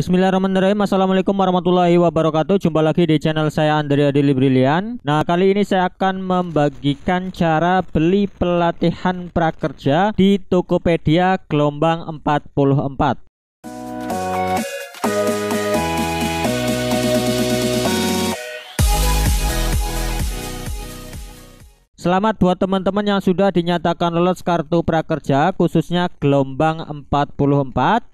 Bismillahirrahmanirrahim Assalamualaikum warahmatullahi wabarakatuh Jumpa lagi di channel saya Andrea Adili Brilian Nah kali ini saya akan membagikan cara beli pelatihan prakerja di Tokopedia gelombang 44 Selamat buat teman-teman yang sudah dinyatakan lolos kartu prakerja khususnya gelombang 44.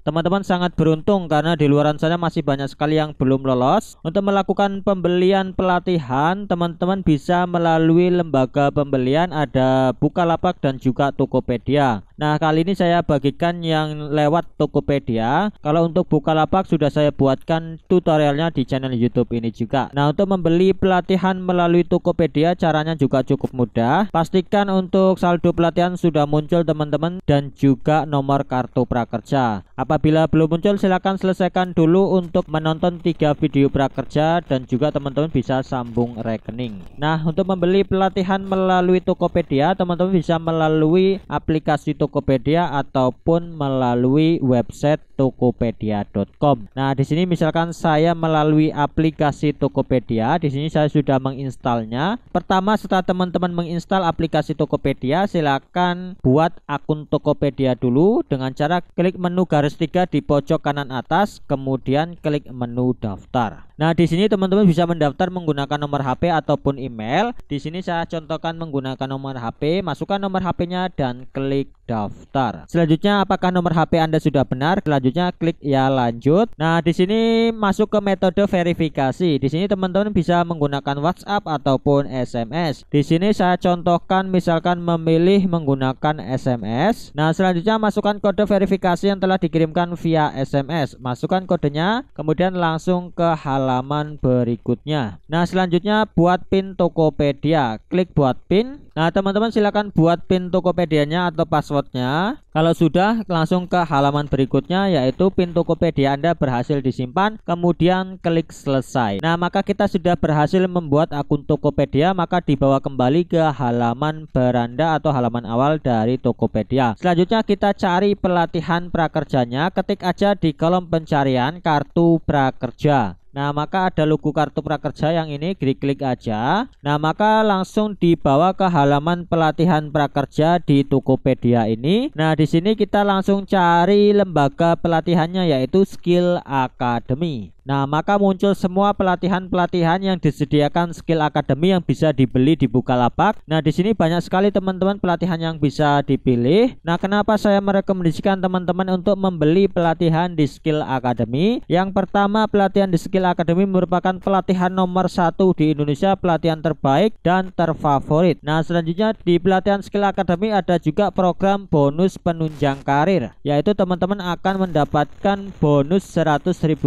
Teman-teman sangat beruntung karena di luaran sana masih banyak sekali yang belum lolos. Untuk melakukan pembelian pelatihan, teman-teman bisa melalui lembaga pembelian ada Bukalapak dan juga Tokopedia. Nah, kali ini saya bagikan yang lewat Tokopedia. Kalau untuk Bukalapak sudah saya buatkan tutorialnya di channel YouTube ini juga. Nah, untuk membeli pelatihan melalui Tokopedia caranya juga cukup mudah. Pastikan untuk saldo pelatihan sudah muncul teman-teman dan juga nomor kartu prakerja. Apabila belum muncul silahkan selesaikan dulu untuk menonton 3 video prakerja dan juga teman-teman bisa sambung rekening. Nah, untuk membeli pelatihan melalui Tokopedia teman-teman bisa melalui aplikasi Tokopedia Tokopedia ataupun melalui website tokopedia.com. Nah, di sini misalkan saya melalui aplikasi Tokopedia, di sini saya sudah menginstalnya. Pertama, setelah teman-teman menginstal aplikasi Tokopedia, silakan buat akun Tokopedia dulu dengan cara klik menu garis tiga di pojok kanan atas, kemudian klik menu daftar. Nah, di sini teman-teman bisa mendaftar menggunakan nomor HP ataupun email. Di sini saya contohkan menggunakan nomor HP, masukkan nomor HP-nya dan klik daftar daftar. Selanjutnya apakah nomor HP Anda sudah benar? Selanjutnya klik ya lanjut. Nah, di sini masuk ke metode verifikasi. Di sini teman-teman bisa menggunakan WhatsApp ataupun SMS. Di sini saya contohkan misalkan memilih menggunakan SMS. Nah, selanjutnya masukkan kode verifikasi yang telah dikirimkan via SMS. Masukkan kodenya, kemudian langsung ke halaman berikutnya. Nah, selanjutnya buat pin Tokopedia. Klik buat pin. Nah teman-teman silakan buat pin Tokopedia-nya atau passwordnya. Kalau sudah langsung ke halaman berikutnya yaitu pin Tokopedia Anda berhasil disimpan kemudian klik selesai. Nah maka kita sudah berhasil membuat akun Tokopedia maka dibawa kembali ke halaman beranda atau halaman awal dari Tokopedia. Selanjutnya kita cari pelatihan prakerjanya ketik aja di kolom pencarian kartu prakerja. Nah, maka ada logo kartu prakerja yang ini klik klik aja. Nah, maka langsung dibawa ke halaman pelatihan prakerja di Tokopedia ini. Nah, di sini kita langsung cari lembaga pelatihannya yaitu Skill Academy. Nah, maka muncul semua pelatihan-pelatihan yang disediakan skill Academy yang bisa dibeli di Bukalapak. Nah, di sini banyak sekali teman-teman pelatihan yang bisa dipilih. Nah, kenapa saya merekomendasikan teman-teman untuk membeli pelatihan di Skill Academy? Yang pertama, pelatihan di Skill Academy merupakan pelatihan nomor satu di Indonesia, pelatihan terbaik dan terfavorit. Nah, selanjutnya di pelatihan Skill Academy ada juga program bonus penunjang karir, yaitu teman-teman akan mendapatkan bonus Rp100.000.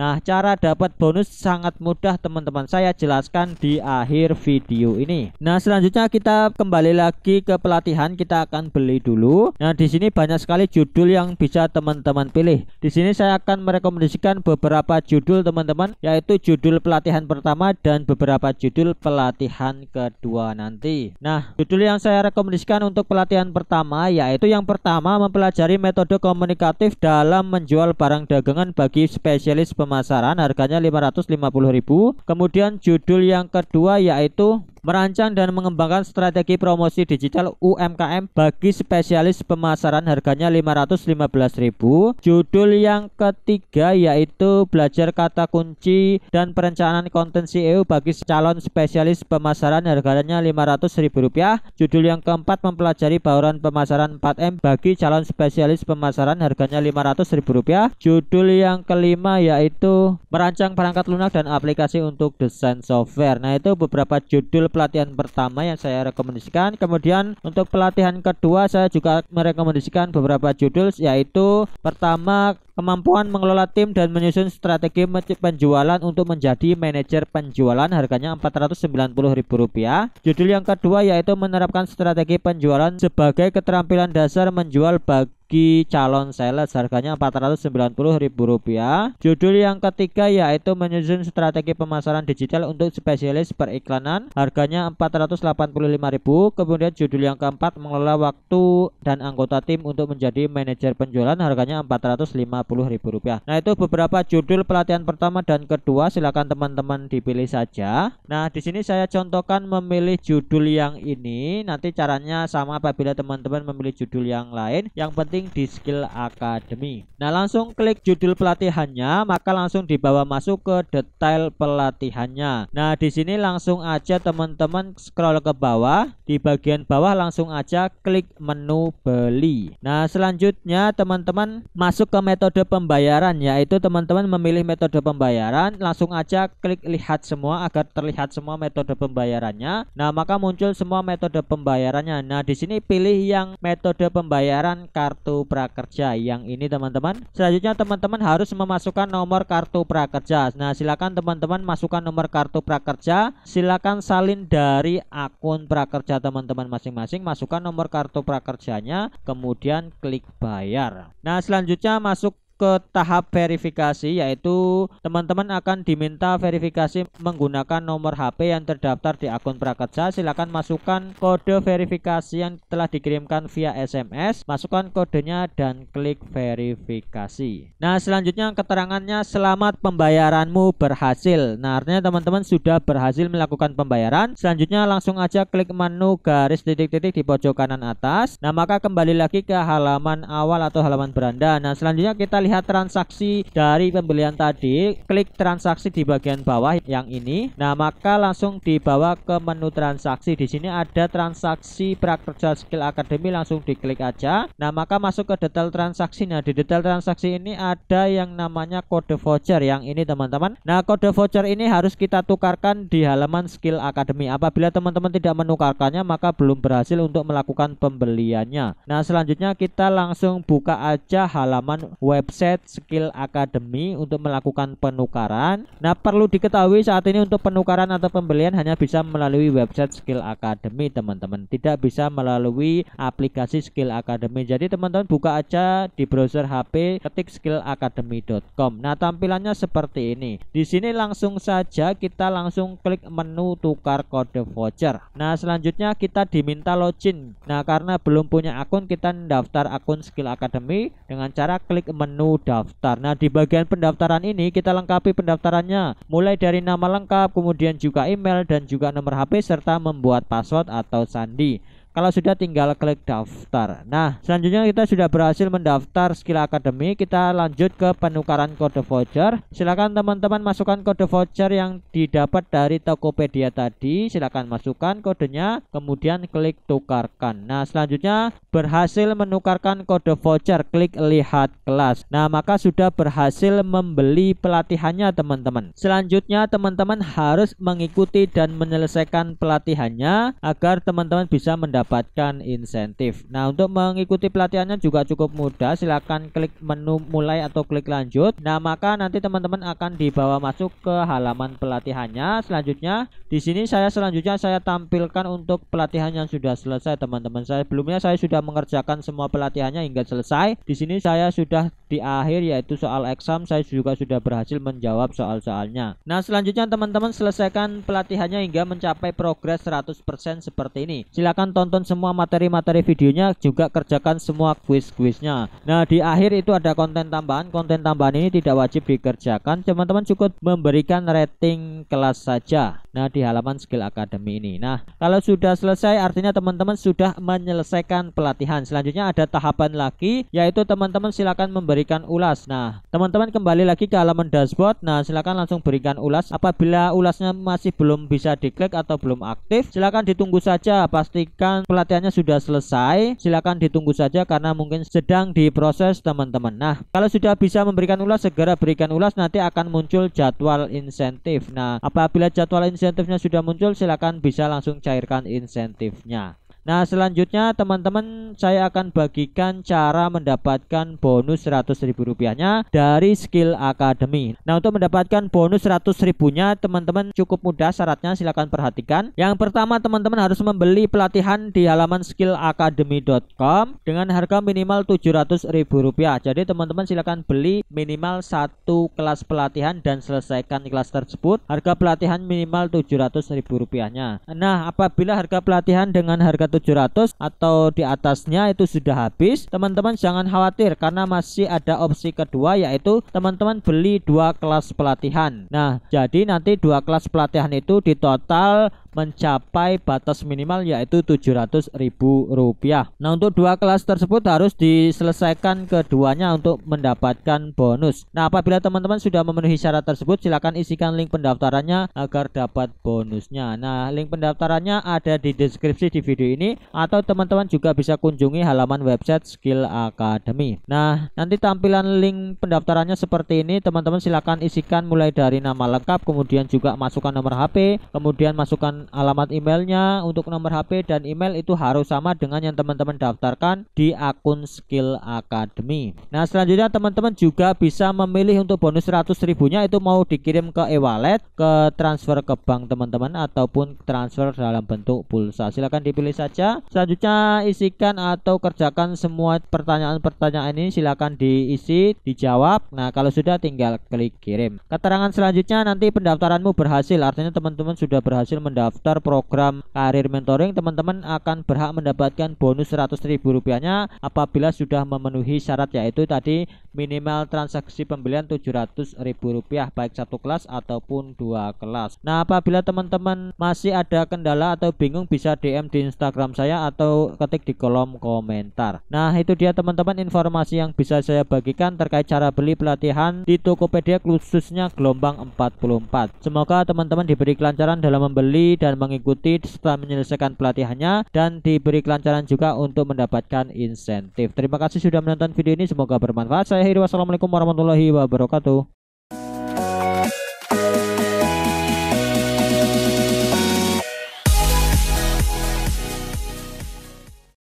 Nah, Nah, cara dapat bonus sangat mudah teman-teman. Saya jelaskan di akhir video ini. Nah, selanjutnya kita kembali lagi ke pelatihan. Kita akan beli dulu. Nah, di sini banyak sekali judul yang bisa teman-teman pilih. Di sini saya akan merekomendasikan beberapa judul teman-teman, yaitu judul pelatihan pertama dan beberapa judul pelatihan kedua nanti. Nah, judul yang saya rekomendasikan untuk pelatihan pertama yaitu yang pertama mempelajari metode komunikatif dalam menjual barang dagangan bagi spesialis pemain pemasaran harganya 550.000. Kemudian judul yang kedua yaitu merancang dan mengembangkan strategi promosi digital UMKM bagi spesialis pemasaran harganya 515.000. Judul yang ketiga yaitu belajar kata kunci dan perencanaan konten CEO bagi calon spesialis pemasaran harganya rp rupiah. Judul yang keempat mempelajari bauran pemasaran 4M bagi calon spesialis pemasaran harganya rp rupiah. Judul yang kelima yaitu merancang perangkat lunak dan aplikasi untuk desain software. Nah, itu beberapa judul pelatihan pertama yang saya rekomendasikan. Kemudian untuk pelatihan kedua saya juga merekomendasikan beberapa judul yaitu pertama kemampuan mengelola tim dan menyusun strategi penjualan untuk menjadi manajer penjualan harganya Rp490.000. Judul yang kedua yaitu menerapkan strategi penjualan sebagai keterampilan dasar menjual bagi Ki Calon Sales harganya Rp490.000. Judul yang ketiga yaitu menyusun strategi pemasaran digital untuk spesialis periklanan harganya Rp485.000. Kemudian judul yang keempat mengelola waktu dan anggota tim untuk menjadi manajer penjualan harganya Rp450.000. Nah, itu beberapa judul pelatihan pertama dan kedua silakan teman-teman dipilih saja. Nah, di sini saya contohkan memilih judul yang ini. Nanti caranya sama apabila teman-teman memilih judul yang lain. Yang penting marketing di Skill Academy. Nah, langsung klik judul pelatihannya, maka langsung dibawa masuk ke detail pelatihannya. Nah, di sini langsung aja teman-teman scroll ke bawah, di bagian bawah langsung aja klik menu beli. Nah, selanjutnya teman-teman masuk ke metode pembayaran yaitu teman-teman memilih metode pembayaran, langsung aja klik lihat semua agar terlihat semua metode pembayarannya. Nah, maka muncul semua metode pembayarannya. Nah, di sini pilih yang metode pembayaran kartu kartu prakerja yang ini teman-teman selanjutnya teman-teman harus memasukkan nomor kartu prakerja nah silakan teman-teman masukkan nomor kartu prakerja silakan salin dari akun prakerja teman-teman masing-masing masukkan nomor kartu prakerjanya kemudian klik bayar nah selanjutnya masuk ke tahap verifikasi yaitu teman-teman akan diminta verifikasi menggunakan nomor HP yang terdaftar di akun Prakerja. Silakan masukkan kode verifikasi yang telah dikirimkan via SMS, masukkan kodenya dan klik verifikasi. Nah, selanjutnya keterangannya selamat pembayaranmu berhasil. Nah, artinya teman-teman sudah berhasil melakukan pembayaran. Selanjutnya langsung aja klik menu garis titik-titik di pojok kanan atas. Nah, maka kembali lagi ke halaman awal atau halaman beranda. Nah, selanjutnya kita melihat transaksi dari pembelian tadi, klik transaksi di bagian bawah yang ini. Nah, maka langsung dibawa ke menu transaksi. Di sini ada transaksi prakerja skill academy langsung diklik aja. Nah, maka masuk ke detail transaksi. Nah, di detail transaksi ini ada yang namanya kode voucher yang ini teman-teman. Nah, kode voucher ini harus kita tukarkan di halaman skill academy Apabila teman-teman tidak menukarkannya, maka belum berhasil untuk melakukan pembeliannya. Nah, selanjutnya kita langsung buka aja halaman website aset skill Academy untuk melakukan penukaran. Nah, perlu diketahui saat ini untuk penukaran atau pembelian hanya bisa melalui website skill Academy teman-teman. Tidak bisa melalui aplikasi skill Academy. Jadi, teman-teman buka aja di browser HP ketik Skill skillacademy.com. Nah, tampilannya seperti ini. Di sini langsung saja kita langsung klik menu tukar kode voucher. Nah, selanjutnya kita diminta login. Nah, karena belum punya akun, kita daftar akun Skill Academy dengan cara klik menu menu daftar. Nah, di bagian pendaftaran ini kita lengkapi pendaftarannya mulai dari nama lengkap, kemudian juga email dan juga nomor HP serta membuat password atau sandi. Kalau sudah tinggal klik daftar. Nah, selanjutnya kita sudah berhasil mendaftar skill Academy. kita lanjut ke penukaran kode voucher. silahkan teman-teman masukkan kode voucher yang didapat dari Tokopedia tadi. silahkan masukkan kodenya, kemudian klik tukarkan. Nah, selanjutnya berhasil menukarkan kode voucher, klik lihat kelas. Nah, maka sudah berhasil membeli pelatihannya, teman-teman. Selanjutnya, teman-teman harus mengikuti dan menyelesaikan pelatihannya agar teman-teman bisa mendapatkan mendapatkan insentif. Nah, untuk mengikuti pelatihannya juga cukup mudah. Silahkan klik menu mulai atau klik lanjut. Nah, maka nanti teman-teman akan dibawa masuk ke halaman pelatihannya. Selanjutnya, di sini saya selanjutnya saya tampilkan untuk pelatihan yang sudah selesai, teman-teman. Saya sebelumnya saya sudah mengerjakan semua pelatihannya hingga selesai. Di sini saya sudah di akhir yaitu soal exam saya juga sudah berhasil menjawab soal-soalnya. Nah, selanjutnya teman-teman selesaikan pelatihannya hingga mencapai progres 100% seperti ini. Silakan tonton tonton semua materi-materi videonya juga kerjakan semua kuis-kuisnya nah di akhir itu ada konten tambahan konten tambahan ini tidak wajib dikerjakan teman-teman cukup memberikan rating kelas saja nah di halaman skill academy ini nah kalau sudah selesai artinya teman-teman sudah menyelesaikan pelatihan selanjutnya ada tahapan lagi yaitu teman-teman silakan memberikan ulas nah teman-teman kembali lagi ke halaman dashboard nah silakan langsung berikan ulas apabila ulasnya masih belum bisa diklik atau belum aktif silakan ditunggu saja pastikan pelatihannya sudah selesai silakan ditunggu saja karena mungkin sedang diproses teman-teman nah kalau sudah bisa memberikan ulas segera berikan ulas nanti akan muncul jadwal insentif nah apabila jadwal insentifnya sudah muncul silakan bisa langsung cairkan insentifnya Nah, selanjutnya teman-teman saya akan bagikan cara mendapatkan bonus rp 100000 rupiahnya dari Skill Academy. Nah, untuk mendapatkan bonus Rp100.000-nya teman-teman cukup mudah syaratnya silahkan perhatikan. Yang pertama teman-teman harus membeli pelatihan di halaman skillacademy.com dengan harga minimal rp rupiah. Jadi teman-teman silahkan beli minimal satu kelas pelatihan dan selesaikan kelas tersebut. Harga pelatihan minimal rp 700000 rupiahnya. Nah, apabila harga pelatihan dengan harga 700 atau di atasnya itu sudah habis teman-teman jangan khawatir karena masih ada opsi kedua yaitu teman-teman beli dua kelas pelatihan nah jadi nanti dua kelas pelatihan itu di total mencapai batas minimal yaitu Rp700.000. Nah, untuk dua kelas tersebut harus diselesaikan keduanya untuk mendapatkan bonus. Nah, apabila teman-teman sudah memenuhi syarat tersebut, silakan isikan link pendaftarannya agar dapat bonusnya. Nah, link pendaftarannya ada di deskripsi di video ini atau teman-teman juga bisa kunjungi halaman website Skill Academy. Nah, nanti tampilan link pendaftarannya seperti ini, teman-teman silakan isikan mulai dari nama lengkap, kemudian juga masukkan nomor HP, kemudian masukkan Alamat emailnya untuk nomor HP dan email itu harus sama dengan yang teman-teman daftarkan di akun Skill Academy. Nah, selanjutnya teman-teman juga bisa memilih untuk bonus 100 ribunya itu mau dikirim ke e-wallet, ke transfer ke bank teman-teman ataupun transfer dalam bentuk pulsa. Silakan dipilih saja. Selanjutnya isikan atau kerjakan semua pertanyaan-pertanyaan ini silakan diisi, dijawab. Nah, kalau sudah tinggal klik kirim. Keterangan selanjutnya nanti pendaftaranmu berhasil, artinya teman-teman sudah berhasil mendaftar daftar program karir mentoring, teman-teman akan berhak mendapatkan bonus 100 100000 rupiahnya apabila sudah memenuhi syarat yaitu tadi minimal transaksi pembelian ribu rupiah baik satu kelas ataupun dua kelas. Nah, apabila teman-teman masih ada kendala atau bingung bisa DM di Instagram saya atau ketik di kolom komentar. Nah, itu dia teman-teman informasi yang bisa saya bagikan terkait cara beli pelatihan di Tokopedia khususnya gelombang 44. Semoga teman-teman diberi kelancaran dalam membeli dan mengikuti setelah menyelesaikan pelatihannya dan diberi kelancaran juga untuk mendapatkan insentif. Terima kasih sudah menonton video ini, semoga bermanfaat. Saya Hiri, wassalamualaikum warahmatullahi wabarakatuh.